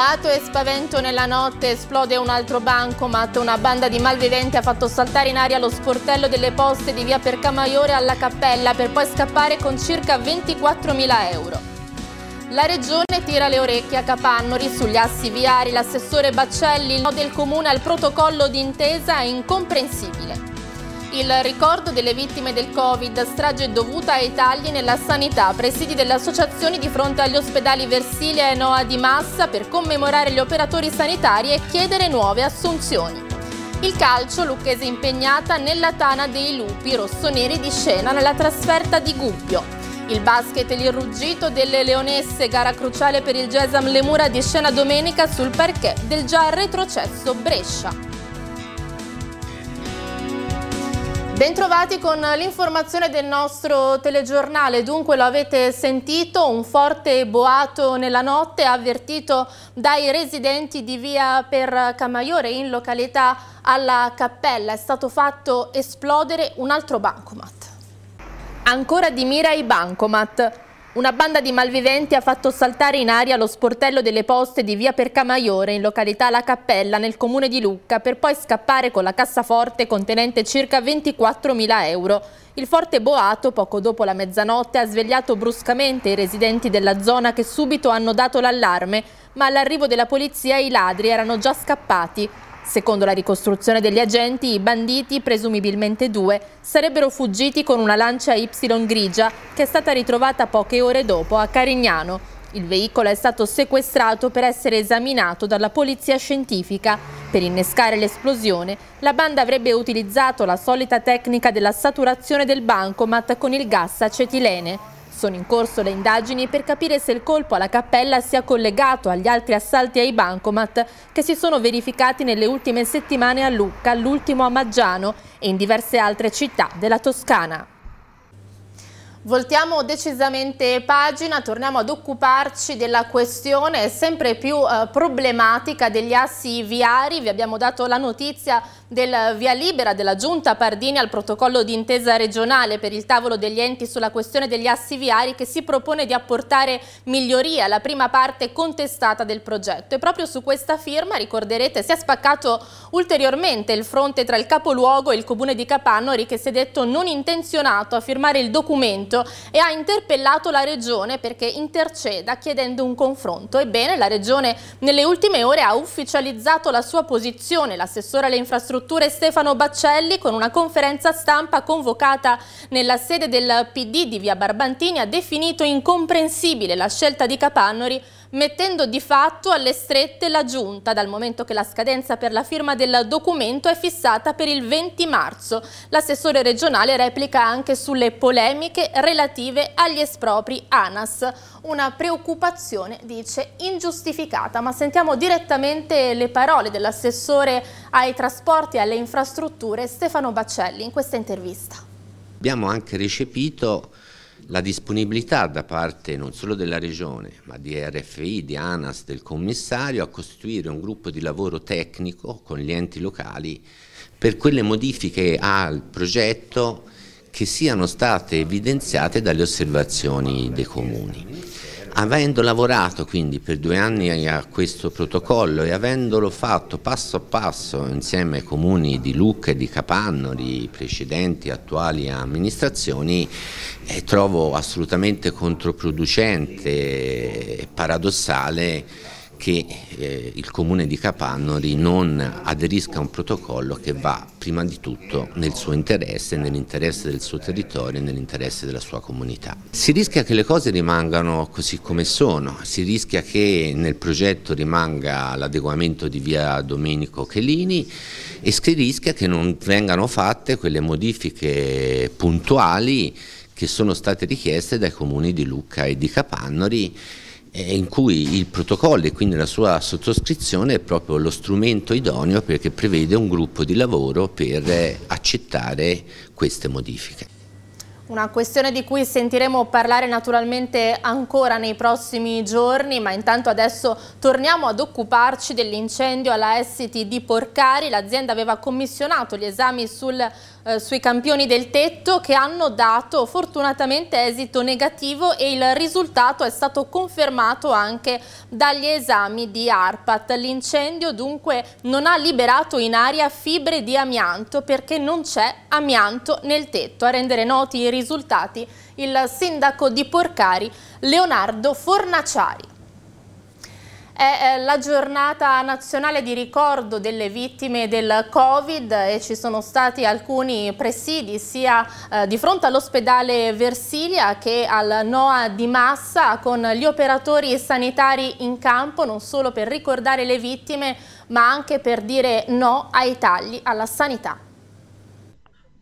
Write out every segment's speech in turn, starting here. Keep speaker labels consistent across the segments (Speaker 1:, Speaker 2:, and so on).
Speaker 1: Agguato e spavento nella notte, esplode un altro bancomat. Una banda di malviventi ha fatto saltare in aria lo sportello delle poste di via Percamaiore alla Cappella per poi scappare con circa 24.000 euro. La regione tira le orecchie a Capannori sugli assi viari. L'assessore Baccelli, il no del comune al protocollo d'intesa è incomprensibile. Il ricordo delle vittime del Covid, strage dovuta ai tagli nella sanità, presidi delle associazioni di fronte agli ospedali Versilia e Noa di Massa per commemorare gli operatori sanitari e chiedere nuove assunzioni. Il calcio, Lucchese impegnata nella tana dei lupi rossoneri di scena nella trasferta di Gubbio. Il basket e l'irruggito delle leonesse, gara cruciale per il Gesam Lemura di scena domenica sul parquet del già retrocesso Brescia. Bentrovati con l'informazione del nostro telegiornale, dunque lo avete sentito, un forte boato nella notte avvertito dai residenti di via per Camaiore in località alla Cappella, è stato fatto esplodere un altro bancomat. Ancora di mira i bancomat, una banda di malviventi ha fatto saltare in aria lo sportello delle poste di via Percamaiore in località La Cappella nel comune di Lucca per poi scappare con la cassaforte contenente circa 24.000 euro. Il forte boato, poco dopo la mezzanotte, ha svegliato bruscamente i residenti della zona che subito hanno dato l'allarme, ma all'arrivo della polizia i ladri erano già scappati. Secondo la ricostruzione degli agenti, i banditi, presumibilmente due, sarebbero fuggiti con una lancia Y grigia che è stata ritrovata poche ore dopo a Carignano. Il veicolo è stato sequestrato per essere esaminato dalla polizia scientifica. Per innescare l'esplosione, la banda avrebbe utilizzato la solita tecnica della saturazione del bancomat con il gas acetilene. Sono in corso le indagini per capire se il colpo alla cappella sia collegato agli altri assalti ai bancomat che si sono verificati nelle ultime settimane a Lucca, l'ultimo a Maggiano e in diverse altre città della Toscana. Voltiamo decisamente pagina, torniamo ad occuparci della questione sempre più eh, problematica degli assi viari. Vi abbiamo dato la notizia del via libera della Giunta Pardini al protocollo di intesa regionale per il tavolo degli enti sulla questione degli assi viari che si propone di apportare miglioria alla prima parte contestata del progetto. E proprio su questa firma, ricorderete, si è spaccato ulteriormente il fronte tra il capoluogo e il comune di Capannori che si è detto non intenzionato a firmare il documento Parlamento e ha interpellato la Regione perché interceda chiedendo un confronto. Ebbene, la Regione nelle ultime ore ha ufficializzato la sua posizione. L'assessore alle infrastrutture Stefano Baccelli con una conferenza stampa convocata nella sede del PD di via Barbantini ha definito incomprensibile la scelta di Capannori mettendo di fatto alle strette la Giunta, dal momento che la scadenza per la firma del documento è fissata per il 20 marzo. L'assessore regionale replica anche sulle polemiche relative agli espropri ANAS. Una preoccupazione, dice, ingiustificata, ma sentiamo direttamente le parole dell'assessore ai trasporti e alle infrastrutture Stefano Baccelli in questa intervista.
Speaker 2: Abbiamo anche recepito la disponibilità da parte non solo della Regione, ma di RFI, di ANAS, del commissario a costituire un gruppo di lavoro tecnico con gli enti locali per quelle modifiche al progetto che siano state evidenziate dalle osservazioni dei comuni. Avendo lavorato quindi per due anni a questo protocollo e avendolo fatto passo a passo insieme ai comuni di Lucca e di Capanno, di precedenti attuali amministrazioni, eh, trovo assolutamente controproducente e paradossale che eh, il comune di Capannori non aderisca a un protocollo che va prima di tutto nel suo interesse, nell'interesse del suo territorio e nell'interesse della sua comunità. Si rischia che le cose rimangano così come sono, si rischia che nel progetto rimanga l'adeguamento di via Domenico Chelini e si rischia che non vengano fatte quelle modifiche puntuali che sono state richieste dai comuni di Lucca e di Capannori in cui il protocollo e quindi la sua sottoscrizione è proprio lo strumento idoneo perché prevede un gruppo di lavoro per eh, accettare queste modifiche.
Speaker 1: Una questione di cui sentiremo parlare naturalmente ancora nei prossimi giorni, ma intanto adesso torniamo ad occuparci dell'incendio alla ST di Porcari. L'azienda aveva commissionato gli esami sul eh, sui campioni del tetto che hanno dato fortunatamente esito negativo e il risultato è stato confermato anche dagli esami di ARPAT. L'incendio dunque non ha liberato in aria fibre di amianto perché non c'è amianto nel tetto. A rendere noti i risultati il sindaco di Porcari Leonardo Fornaciari. È eh, la giornata nazionale di ricordo delle vittime del Covid e ci sono stati alcuni presidi sia eh, di fronte all'ospedale Versilia che al NOA di Massa con gli operatori sanitari in campo non solo per ricordare le vittime ma anche per dire no ai tagli alla sanità.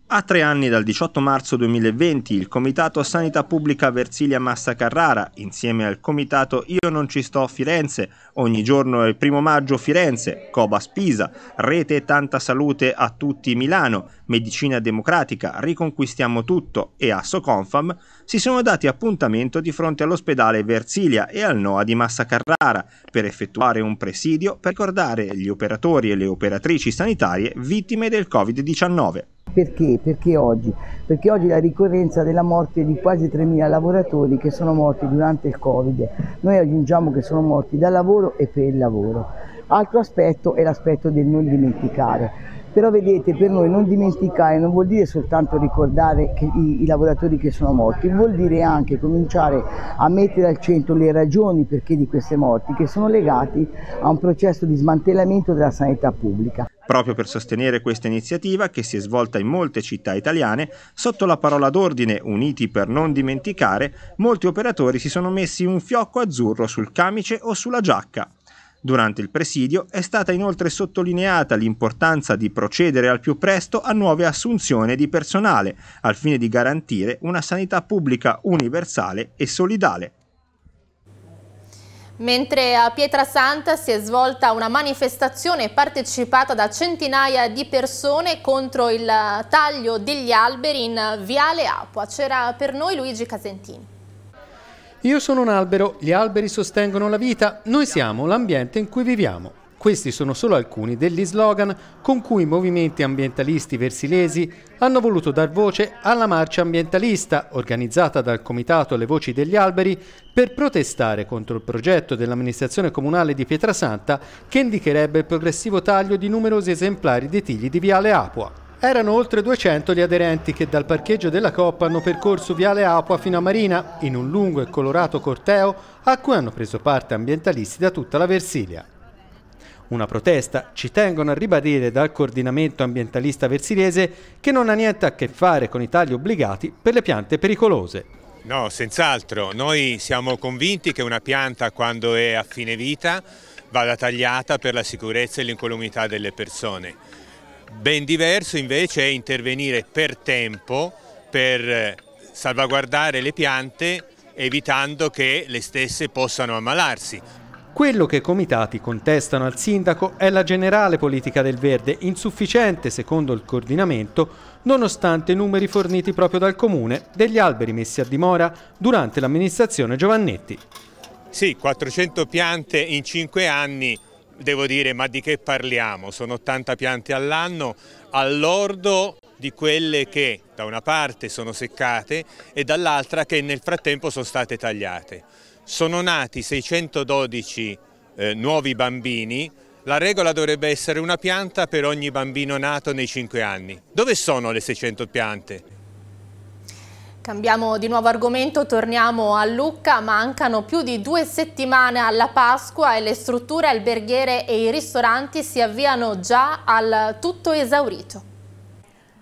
Speaker 3: A tre anni dal 18 marzo 2020 il Comitato Sanità Pubblica Versilia Massa Carrara, insieme al Comitato Io non ci sto Firenze, ogni giorno il primo maggio Firenze, Cobas Pisa, Rete Tanta Salute a tutti Milano, Medicina Democratica, Riconquistiamo Tutto e Asso Confam, si sono dati appuntamento di fronte all'ospedale Versilia e al NOA di Massa Carrara per effettuare un presidio per ricordare gli operatori e le operatrici sanitarie vittime del Covid-19.
Speaker 4: Perché?
Speaker 5: Perché oggi? Perché oggi è la ricorrenza della morte di quasi 3.000 lavoratori che sono morti durante il Covid. Noi aggiungiamo che sono morti dal lavoro e per il lavoro. Altro aspetto è l'aspetto del non dimenticare. Però vedete, per noi non dimenticare non vuol dire soltanto ricordare i, i lavoratori che sono morti, vuol dire anche cominciare a mettere al centro le ragioni perché di queste morti, che sono legate a un processo di smantellamento della sanità pubblica.
Speaker 3: Proprio per sostenere questa iniziativa, che si è svolta in molte città italiane, sotto la parola d'ordine Uniti per non dimenticare, molti operatori si sono messi un fiocco azzurro sul camice o sulla giacca. Durante il presidio è stata inoltre sottolineata l'importanza di procedere al più presto a nuove assunzioni di personale, al fine di garantire una sanità pubblica universale e solidale.
Speaker 1: Mentre a Pietrasanta si è svolta una manifestazione partecipata da centinaia di persone contro il taglio degli alberi in Viale Acqua. C'era per noi Luigi Casentini.
Speaker 4: Io sono un albero, gli alberi sostengono la vita, noi siamo l'ambiente in cui viviamo. Questi sono solo alcuni degli slogan con cui i movimenti ambientalisti versilesi hanno voluto dar voce alla marcia ambientalista organizzata dal Comitato Le Voci degli Alberi per protestare contro il progetto dell'amministrazione comunale di Pietrasanta che indicherebbe il progressivo taglio di numerosi esemplari dei tigli di Viale Apua. Erano oltre 200 gli aderenti che dal parcheggio della Coppa hanno percorso Viale Apua fino a Marina in un lungo e colorato corteo a cui hanno preso parte ambientalisti da tutta la Versilia. Una protesta, ci tengono a ribadire dal coordinamento ambientalista versilese, che non ha niente a che fare con i tagli obbligati per le piante pericolose.
Speaker 6: No, senz'altro. Noi siamo convinti che una pianta quando è a fine vita vada tagliata per la sicurezza e l'incolumità delle persone Ben diverso invece è intervenire per tempo per eh, salvaguardare le piante evitando che le stesse possano ammalarsi.
Speaker 4: Quello che i comitati contestano al sindaco è la generale politica del verde, insufficiente secondo il coordinamento, nonostante i numeri forniti proprio dal comune degli alberi messi a dimora durante l'amministrazione Giovannetti.
Speaker 6: Sì, 400 piante in 5 anni devo dire ma di che parliamo? Sono 80 piante all'anno all'ordo di quelle che da una parte sono seccate e dall'altra che nel frattempo sono state tagliate. Sono nati 612 eh, nuovi bambini, la regola dovrebbe essere una pianta per ogni bambino nato nei 5 anni. Dove sono le 600 piante?
Speaker 1: Cambiamo di nuovo argomento, torniamo a Lucca, mancano più di due settimane alla Pasqua e le strutture alberghiere e i ristoranti si avviano già al tutto esaurito.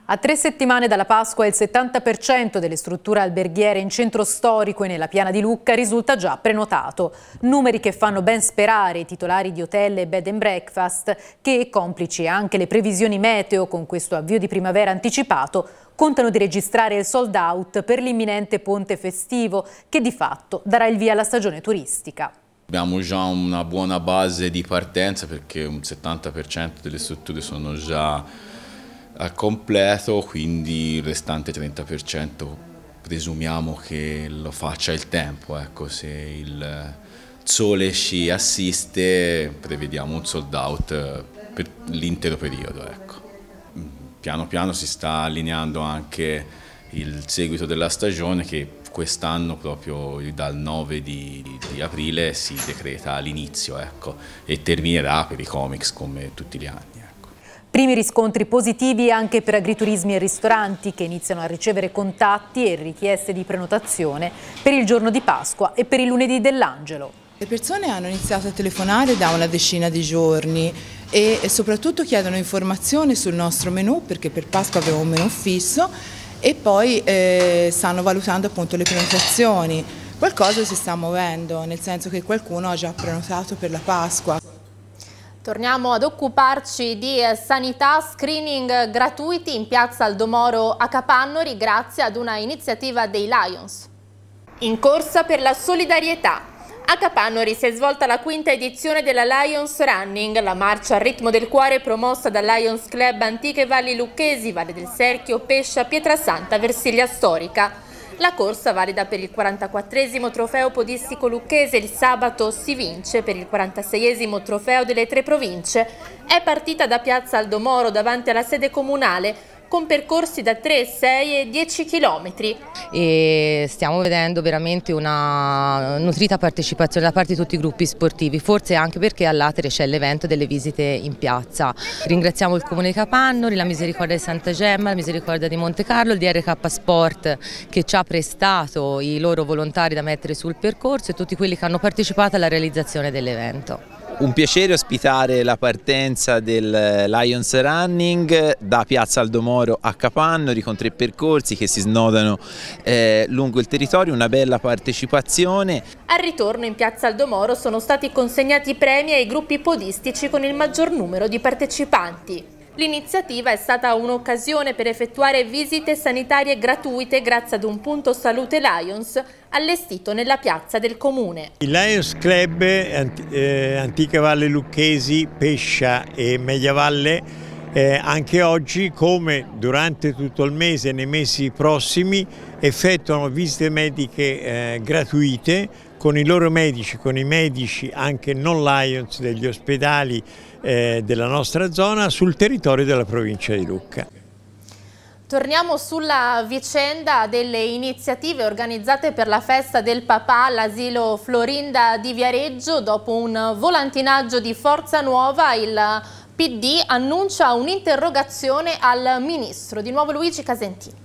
Speaker 1: A tre settimane dalla Pasqua il 70% delle strutture alberghiere in centro storico e nella piana di Lucca risulta già prenotato. Numeri che fanno ben sperare i titolari di hotel e bed and breakfast che, complici anche le previsioni meteo con questo avvio di primavera anticipato, contano di registrare il sold out per l'imminente ponte festivo che di fatto darà il via alla stagione turistica.
Speaker 2: Abbiamo già una buona base di partenza perché un 70% delle strutture sono già a eh, completo, quindi il restante 30% presumiamo che lo faccia il tempo, ecco, se il sole ci assiste prevediamo un sold out per l'intero periodo. Ecco piano piano si sta allineando anche il seguito della stagione che quest'anno proprio dal 9 di, di aprile si decreta all'inizio ecco, e terminerà per i comics
Speaker 7: come tutti gli anni. Ecco.
Speaker 1: Primi riscontri positivi anche per agriturismi e ristoranti che iniziano a ricevere contatti e richieste di prenotazione per il giorno di Pasqua e per il lunedì dell'Angelo. Le persone hanno iniziato a telefonare da una decina di giorni e soprattutto chiedono informazioni sul nostro menù perché per Pasqua abbiamo un menù fisso e poi eh, stanno valutando appunto le prenotazioni. Qualcosa si sta muovendo, nel senso che qualcuno ha già prenotato per la Pasqua. Torniamo ad occuparci di eh, sanità, screening gratuiti in piazza Aldomoro a Capannori grazie ad una iniziativa dei Lions. In corsa per la solidarietà. A Capannori si è svolta la quinta edizione della Lions Running, la marcia al ritmo del cuore promossa dal Lions Club Antiche Valli Lucchesi, Valle del Serchio, Pescia, Pietrasanta, Versiglia Storica. La corsa valida per il 44 trofeo podistico lucchese il sabato si vince per il 46 trofeo delle tre province. È partita da Piazza Aldomoro davanti alla sede comunale con percorsi da 3, 6 e 10 km.
Speaker 5: E stiamo vedendo veramente una nutrita partecipazione da parte di tutti i gruppi sportivi, forse anche perché all'Atere c'è l'evento delle visite in piazza. Ringraziamo il Comune di Capannori, la Misericordia di Santa Gemma, la Misericordia di Monte Carlo, il DRK Sport che ci ha prestato i loro volontari da mettere sul percorso e tutti quelli che hanno partecipato alla realizzazione dell'evento.
Speaker 4: Un piacere ospitare la partenza del eh, Lions Running da Piazza Aldomoro a Capannori con tre percorsi che si snodano eh, lungo il territorio, una bella partecipazione.
Speaker 1: Al ritorno in Piazza Aldomoro sono stati consegnati premi ai gruppi podistici con il maggior numero di partecipanti. L'iniziativa è stata un'occasione per effettuare visite sanitarie gratuite grazie ad un punto salute Lions allestito nella piazza del comune.
Speaker 3: Il Lions Club eh, Antica Valle Lucchesi, Pescia e Media Valle eh, anche oggi come durante tutto il mese e nei mesi prossimi effettuano visite mediche eh, gratuite con i loro medici, con i medici anche non Lions degli ospedali eh, della nostra zona sul territorio della provincia di Lucca.
Speaker 1: Torniamo sulla vicenda delle iniziative organizzate per la festa del papà all'asilo Florinda di Viareggio. Dopo un volantinaggio di Forza Nuova, il PD annuncia un'interrogazione al ministro. Di nuovo Luigi Casentini.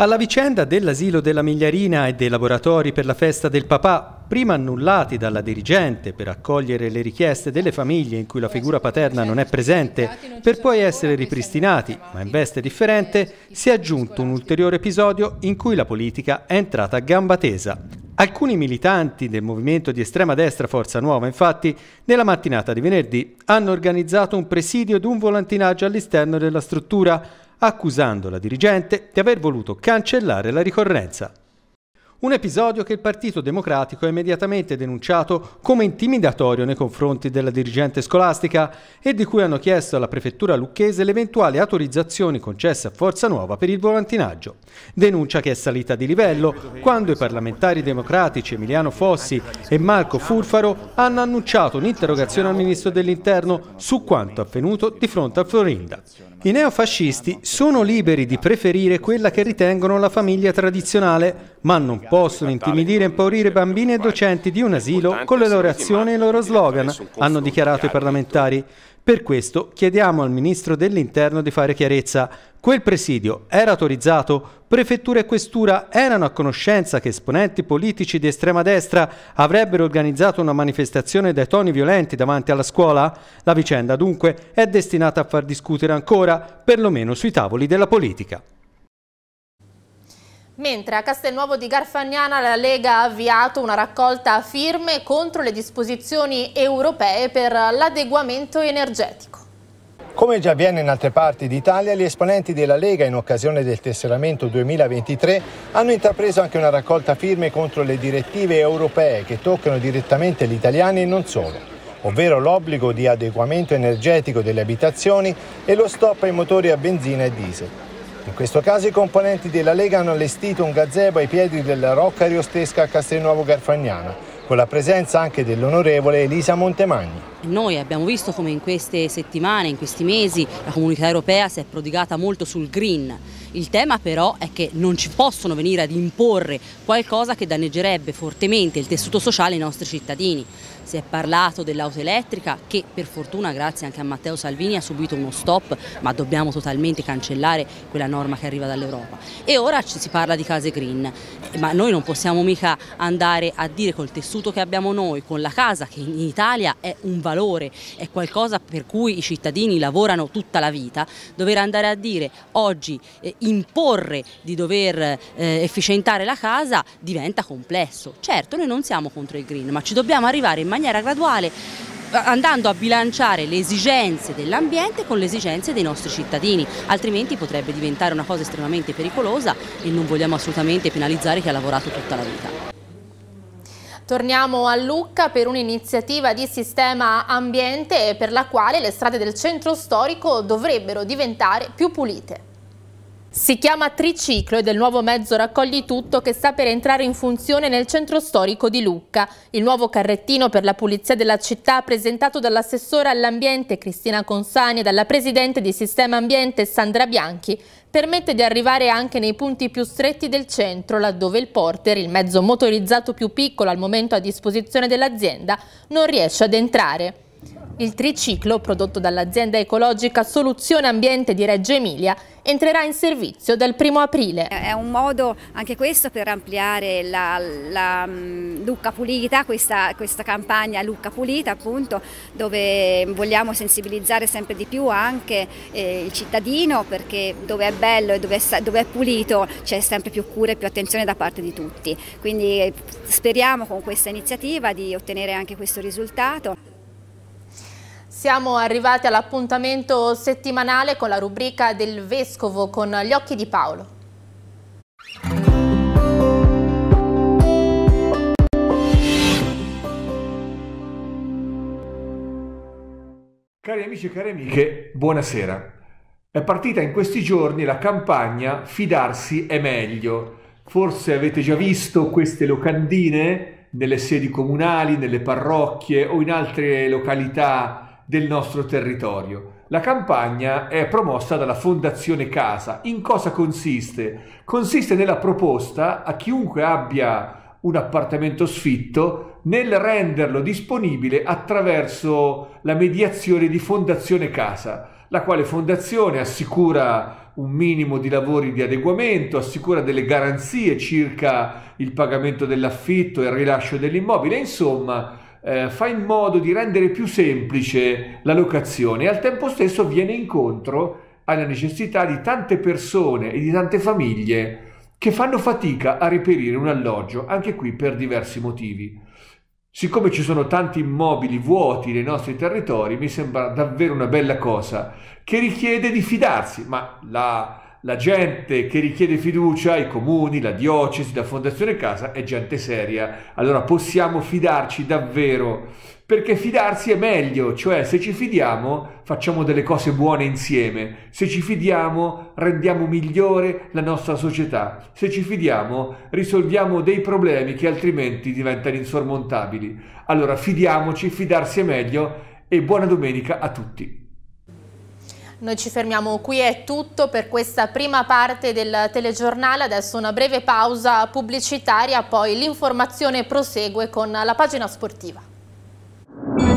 Speaker 4: Alla vicenda dell'asilo della Migliarina e dei laboratori per la festa del papà, prima annullati dalla dirigente per accogliere le richieste delle famiglie in cui la figura paterna non è presente, per poi essere ripristinati, ma in veste differente, si è aggiunto un ulteriore episodio in cui la politica è entrata a gamba tesa. Alcuni militanti del movimento di estrema destra Forza Nuova, infatti, nella mattinata di venerdì hanno organizzato un presidio ed un volantinaggio all'esterno della struttura accusando la dirigente di aver voluto cancellare la ricorrenza. Un episodio che il Partito Democratico ha immediatamente denunciato come intimidatorio nei confronti della dirigente scolastica e di cui hanno chiesto alla prefettura lucchese le eventuali autorizzazioni concesse a Forza Nuova per il volantinaggio. Denuncia che è salita di livello quando i parlamentari democratici Emiliano Fossi e Marco Furfaro hanno annunciato un'interrogazione al Ministro dell'Interno su quanto avvenuto di fronte a Florinda. I neofascisti sono liberi di preferire quella che ritengono la famiglia tradizionale, ma non possono intimidire e impaurire bambini e docenti di un asilo con le loro azioni e i loro slogan, hanno dichiarato i parlamentari. Per questo chiediamo al Ministro dell'Interno di fare chiarezza. Quel presidio era autorizzato? Prefettura e questura erano a conoscenza che esponenti politici di estrema destra avrebbero organizzato una manifestazione dai toni violenti davanti alla scuola? La vicenda dunque è destinata a far discutere ancora, perlomeno sui tavoli della politica.
Speaker 1: Mentre a Castelnuovo di Garfagnana la Lega ha avviato una raccolta a firme contro le disposizioni europee per l'adeguamento energetico.
Speaker 6: Come già avviene in altre parti d'Italia, gli esponenti della Lega in occasione del tesseramento 2023 hanno intrapreso anche una raccolta firme contro le direttive europee che toccano direttamente gli italiani e non solo ovvero l'obbligo di adeguamento energetico delle abitazioni e lo stop ai motori a benzina e diesel questo caso i componenti della Lega hanno allestito un gazebo ai piedi della Rocca Riostesca a Castelnuovo Garfagnana con la presenza anche dell'onorevole Elisa Montemagni.
Speaker 5: Noi abbiamo visto come in queste settimane, in questi mesi, la comunità europea si è prodigata molto sul green. Il tema però è che non ci possono venire ad imporre qualcosa che danneggerebbe fortemente il tessuto sociale ai nostri cittadini. Si è parlato dell'auto elettrica che per fortuna grazie anche a Matteo Salvini ha subito uno stop ma dobbiamo totalmente cancellare quella norma che arriva dall'Europa. E ora ci si parla di case green, ma noi non possiamo mica andare a dire col tessuto vissuto che abbiamo noi con la casa, che in Italia è un valore, è qualcosa per cui i cittadini lavorano tutta la vita, dover andare a dire oggi eh, imporre di dover eh, efficientare la casa diventa complesso. Certo, noi non siamo contro il green, ma ci dobbiamo arrivare in maniera graduale andando a bilanciare le esigenze dell'ambiente con le esigenze dei nostri cittadini, altrimenti potrebbe diventare una cosa estremamente pericolosa e non vogliamo assolutamente penalizzare chi ha lavorato tutta la vita.
Speaker 1: Torniamo a Lucca per un'iniziativa di sistema ambiente per la quale le strade del centro storico dovrebbero diventare più pulite. Si chiama Triciclo ed è il nuovo mezzo raccogli tutto che sta per entrare in funzione nel centro storico di Lucca. Il nuovo carrettino per la pulizia della città presentato dall'assessora all'ambiente Cristina Consani e dalla presidente di Sistema Ambiente Sandra Bianchi permette di arrivare anche nei punti più stretti del centro, laddove il porter, il mezzo motorizzato più piccolo al momento a disposizione dell'azienda, non riesce ad entrare. Il triciclo, prodotto dall'azienda ecologica Soluzione Ambiente di Reggio Emilia, entrerà in servizio dal 1 aprile. È
Speaker 5: un modo anche questo per ampliare la, la mm, Lucca Pulita, questa, questa, campagna Lucca Pulita appunto, dove vogliamo sensibilizzare sempre di più anche eh, il cittadino perché dove è bello e dove dove è pulito c'è sempre più cura e più attenzione da parte di tutti. Quindi speriamo
Speaker 1: con questa iniziativa di ottenere anche questo risultato. Siamo arrivati all'appuntamento settimanale con la rubrica del Vescovo con gli occhi di Paolo.
Speaker 7: Cari amici e cari amiche, buonasera. È partita in questi giorni la campagna Fidarsi è meglio. Forse avete già visto queste locandine nelle sedi comunali, nelle parrocchie o in altre località del nostro territorio. La campagna è promossa dalla Fondazione Casa. In cosa consiste? Consiste nella proposta a chiunque abbia un appartamento sfitto nel renderlo disponibile attraverso la mediazione di Fondazione Casa, la quale fondazione assicura un minimo di lavori di adeguamento, assicura delle garanzie circa il pagamento dell'affitto e il rilascio dell'immobile, insomma eh, fa in modo di rendere più semplice la locazione e al tempo stesso viene incontro alla necessità di tante persone e di tante famiglie che fanno fatica a reperire un alloggio, anche qui per diversi motivi. Siccome ci sono tanti immobili vuoti nei nostri territori, mi sembra davvero una bella cosa che richiede di fidarsi, ma la, la gente che richiede fiducia, i comuni, la diocesi, la fondazione casa, è gente seria. Allora possiamo fidarci davvero, perché fidarsi è meglio, cioè se ci fidiamo facciamo delle cose buone insieme, se ci fidiamo rendiamo migliore la nostra società, se ci fidiamo risolviamo dei problemi che altrimenti diventano insormontabili. Allora fidiamoci, fidarsi è meglio e buona domenica a tutti.
Speaker 1: Noi ci fermiamo qui, è tutto per questa prima parte del telegiornale, adesso una breve pausa pubblicitaria, poi l'informazione prosegue con la pagina sportiva.